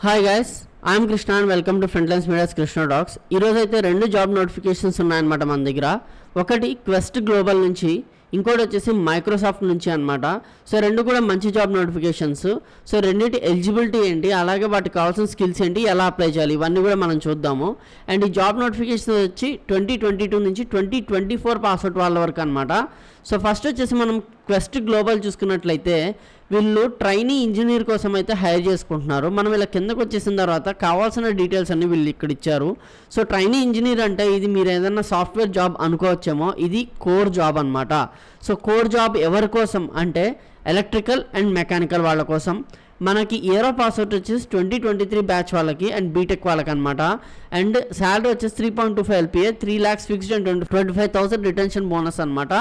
Hi guys, I'm Krishna and welcome to lines media's Krishna docs ఈరోజు అయితే రెండు జాబ్ నోటిఫికేషన్స్ ఉన్నాయన్నమాట మన దగ్గర ఒకటి క్వెస్ట్ గ్లోబల్ నుంచి ఇంకోటి వచ్చేసి మైక్రోసాఫ్ట్ నుంచి అనమాట సో రెండు కూడా మంచి జాబ్ నోటిఫికేషన్స్ సో రెండింటి ఎలిజిబిలిటీ ఏంటి అలాగే వాటికి కావాల్సిన స్కిల్స్ ఏంటి ఎలా అప్లై చేయాలి ఇవన్నీ కూడా మనం చూద్దాము అండ్ ఈ జాబ్ నోటిఫికేషన్ వచ్చి ట్వంటీ ట్వంటీ టూ నుంచి ట్వంటీ ట్వంటీ ఫోర్ పాస్అవుట్ వాళ్ళ వరకు అనమాట సో ఫస్ట్ వచ్చేసి మనం క్వెస్ట్ గ్లోబల్ చూసుకున్నట్లయితే వీళ్ళు ట్రైనీ ఇంజనీర్ కోసం అయితే హైర్ చేసుకుంటున్నారు మనం ఇలా కిందకు వచ్చేసిన తర్వాత తర్వాత కావాల్సిన డీటెయిల్స్ అన్ని వీళ్ళు ఇక్కడ ఇచ్చారు సో ట్రైనింగ్ ఇంజనీర్ అంటే ఇది మీరు ఏదైనా సాఫ్ట్వేర్ జాబ్ అనుకోవచ్చేమో ఇది కోర్ జాబ్ అనమాట సో కోర్ జాబ్ ఎవరి కోసం అంటే ఎలక్ట్రికల్ అండ్ మెకానికల్ వాళ్ళ కోసం మనకి ఇయర్ ఆఫ్ పాస్ అవుట్ వచ్చేసి ట్వంటీ ట్వంటీ త్రీ బ్యాచ్ వాళ్ళకి అండ్ బీటెక్ వాళ్ళకి అనమాట అండ్ శాలరీ వచ్చేసి three point two five LPA three lakhs fixed and twenty twenty five thousand retention bonus అనమాట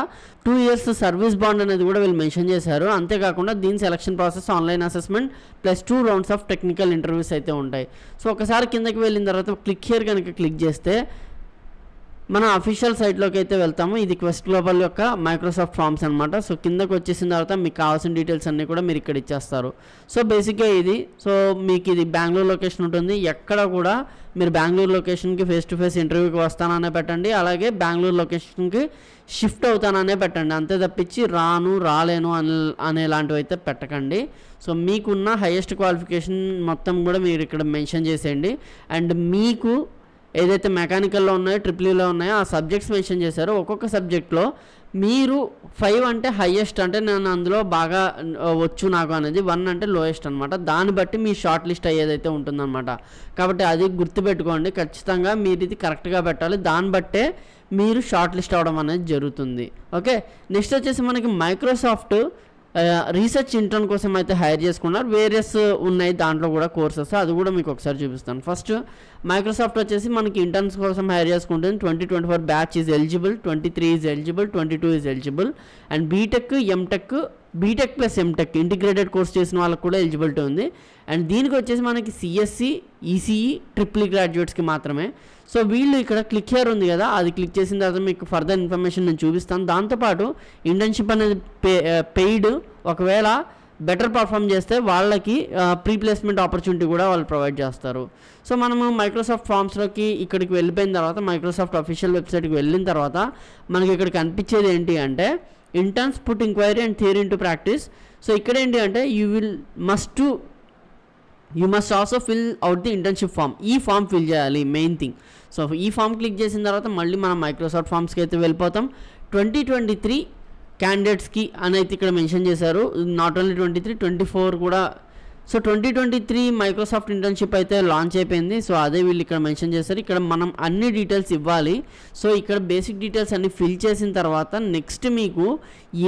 టూ ఇయర్స్ సర్వీస్ బాండ్ అనేది కూడా వీళ్ళు మెన్షన్ చేశారు అంతేకాకుండా దీని selection process online assessment plus two rounds of technical interviews అయితే ఉంటాయి సో ఒకసారి కిందకి వెళ్ళిన తర్వాత క్లిక్ హియర్ కనుక క్లిక్ చేస్తే మనం అఫీషియల్ సైట్లోకి అయితే వెళ్తాము ఇది క్వెస్ట్ గ్లోబల్ యొక్క మైక్రోసాఫ్ట్ ఫామ్స్ అనమాట సో కిందకు వచ్చేసిన తర్వాత మీకు కావాల్సిన డీటెయిల్స్ అన్నీ కూడా మీరు ఇక్కడ ఇచ్చేస్తారు సో బేసిక్గా ఇది సో మీకు ఇది బెంగళూరు లొకేషన్ ఉంటుంది ఎక్కడ కూడా మీరు బెంగళూరు లొకేషన్కి ఫేస్ టు ఫేస్ ఇంటర్వ్యూకి వస్తాననే పెట్టండి అలాగే బెంగళూరు లొకేషన్కి షిఫ్ట్ అవుతాననే పెట్టండి అంతే తప్పించి రాను రాలేను అని అనేలాంటివి అయితే పెట్టకండి సో మీకున్న హైయెస్ట్ క్వాలిఫికేషన్ మొత్తం కూడా మీరు ఇక్కడ మెన్షన్ చేసేయండి అండ్ మీకు ఏదైతే మెకానికల్లో ఉన్నాయో ట్రిపులీలో ఉన్నాయో ఆ సబ్జెక్ట్స్ మెన్షన్ చేశారో ఒక్కొక్క సబ్జెక్ట్లో మీరు ఫైవ్ అంటే హయ్యెస్ట్ అంటే నేను అందులో బాగా వచ్చు నాకు అనేది వన్ అంటే లోయెస్ట్ అనమాట దాన్ని బట్టి మీ షార్ట్ లిస్ట్ అయ్యేదైతే ఉంటుందన్నమాట కాబట్టి అది గుర్తుపెట్టుకోండి ఖచ్చితంగా మీరు ఇది కరెక్ట్గా పెట్టాలి దాన్ని బట్టే మీరు షార్ట్ లిస్ట్ అవడం అనేది జరుగుతుంది ఓకే నెక్స్ట్ వచ్చేసి మనకి మైక్రోసాఫ్ట్ రీసెర్చ్ ఇంటర్న్ కోసం అయితే హైర్ చేసుకున్నారు వేరియస్ ఉన్నాయి దాంట్లో కూడా కోర్సెస్ అది కూడా మీకు ఒకసారి చూపిస్తాను ఫస్ట్ మైక్రోసాఫ్ట్ వచ్చేసి మనకి ఇంటర్న్స్ కోసం హైర్ చేసుకుంటుంది twenty twenty four batch is eligible twenty three is eligible twenty two is eligible and BTech MTech BTech plus MTech integrated course చేసిన వాళ్ళకి కూడా ఎలిజిబిలిటీ ఉంది అండ్ దీనికి వచ్చేసి మనకి సిఎస్సి ఈసీఈ ట్రిపుల్ గ్రాడ్యుయేట్స్కి మాత్రమే సో వీళ్ళు ఇక్కడ క్లిక్ హియర్ ఉంది కదా అది క్లిక్ చేసిన తర్వాత మీకు ఫర్దర్ ఇన్ఫర్మేషన్ నేను చూపిస్తాను దాంతోపాటు ఇంటర్న్షిప్ అనేది పే పెయిడ్ ఒకవేళ బెటర్ పర్ఫామ్ చేస్తే వాళ్ళకి ప్రీ ప్లేస్మెంట్ ఆపర్చునిటీ కూడా వాళ్ళు ప్రొవైడ్ చేస్తారు సో మనము మైక్రోసాఫ్ట్ ఫామ్స్లోకి ఇక్కడికి వెళ్ళిపోయిన తర్వాత మైక్రోసాఫ్ట్ అఫీషియల్ వెబ్సైట్కి వెళ్ళిన తర్వాత మనకి ఇక్కడ కనిపించేది ఏంటి అంటే in terms put inquiry and theory into practice so ఇక్కడ ఏంటి అంటే you will must to you must also fill out the internship form ఈ ఫామ్ ఫిల్ చేయాలి మెయిన్ థింగ్ సో ఈ ఫామ్ క్లిక్ చేసిన తర్వాత మళ్ళీ మనం మైక్రోసాఫ్ట్ ఫామ్స్కి అయితే వెళ్ళిపోతాం ట్వంటీ ట్వంటీ త్రీ క్యాండిడేట్స్కి అని అయితే ఇక్కడ మెన్షన్ చేశారు not only twenty three twenty four కూడా so twenty twenty three Microsoft internship అయితే లాంచ్ అయిపోయింది సో అదే వీళ్ళు ఇక్కడ మెన్షన్ చేశారు ఇక్కడ మనం అన్ని డీటెయిల్స్ ఇవ్వాలి సో ఇక్కడ బేసిక్ డీటెయిల్స్ అన్ని ఫిల్ చేసిన తర్వాత నెక్స్ట్ మీకు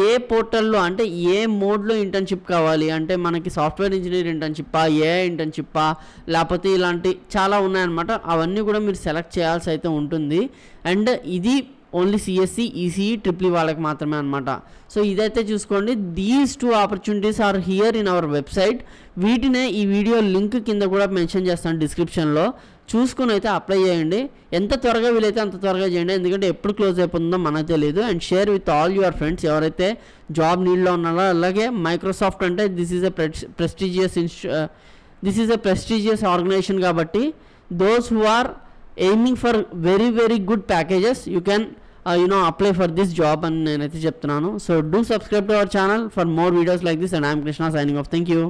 ఏ పోర్టల్లో అంటే ఏ మోడ్లో ఇంటర్న్షిప్ కావాలి అంటే మనకి సాఫ్ట్వేర్ ఇంజనీర్ ఇంటర్న్షిప్పా ఏ ఇంటర్న్షిప్పా లేకపోతే ఇలాంటి చాలా ఉన్నాయన్నమాట అవన్నీ కూడా మీరు సెలెక్ట్ చేయాల్సి అయితే ఉంటుంది అండ్ ఇది ఓన్లీ సిఎస్సి ఈసీఈ ట్రిపుల్ వాళ్ళకి మాత్రమే అనమాట సో ఇదైతే చూసుకోండి these two opportunities are here in our website వీటినే ఈ వీడియో లింక్ కింద కూడా మెన్షన్ చేస్తాను డిస్క్రిప్షన్లో చూసుకుని అయితే అప్లై చేయండి ఎంత త్వరగా వీలైతే అంత త్వరగా చేయండి ఎందుకంటే ఎప్పుడు క్లోజ్ అయిపోతుందో మనకు తెలియదు and share with all your friends ఎవరైతే జాబ్ నీడ్లో ఉన్నారో అలాగే మైక్రోసాఫ్ట్ అంటే this is a prestigious insti this is a prestigious organisation కాబట్టి those who are aiming for very very good packages you can uh, you know apply for this job and నేను అయితే చెప్తున్నాను so do subscribe to our channel for more videos like this and I'm Krishna signing off thank you